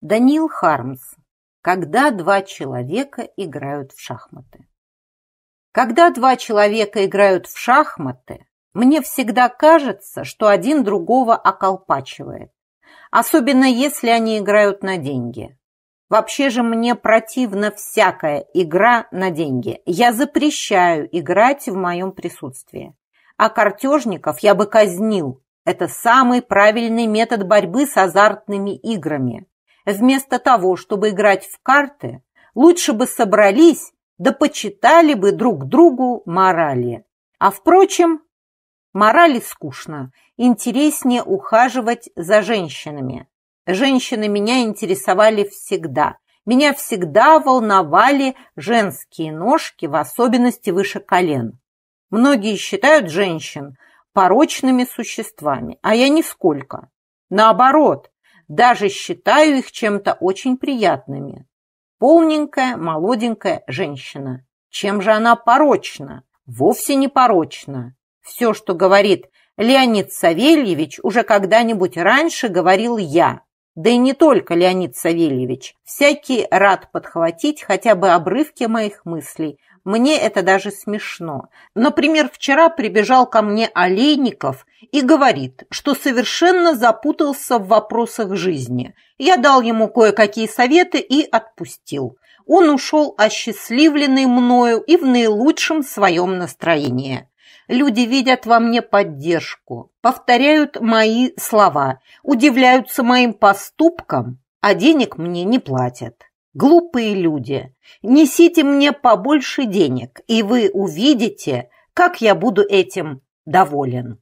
Даниил Хармс. Когда два человека играют в шахматы. Когда два человека играют в шахматы, мне всегда кажется, что один другого околпачивает. Особенно если они играют на деньги. Вообще же мне противна всякая игра на деньги. Я запрещаю играть в моем присутствии. А картежников я бы казнил. Это самый правильный метод борьбы с азартными играми. Вместо того, чтобы играть в карты, лучше бы собрались да почитали бы друг другу морали. А впрочем, морали скучно, интереснее ухаживать за женщинами. Женщины меня интересовали всегда. Меня всегда волновали женские ножки, в особенности выше колен. Многие считают женщин порочными существами, а я нисколько. Наоборот, даже считаю их чем-то очень приятными. Полненькая, молоденькая женщина. Чем же она порочна? Вовсе не порочна. Все, что говорит Леонид Савельевич, уже когда-нибудь раньше говорил я. Да и не только Леонид Савельевич. Всякий рад подхватить хотя бы обрывки моих мыслей, мне это даже смешно. Например, вчера прибежал ко мне Олейников и говорит, что совершенно запутался в вопросах жизни. Я дал ему кое-какие советы и отпустил. Он ушел осчастливленный мною и в наилучшем своем настроении. Люди видят во мне поддержку, повторяют мои слова, удивляются моим поступкам, а денег мне не платят. Глупые люди, несите мне побольше денег, и вы увидите, как я буду этим доволен.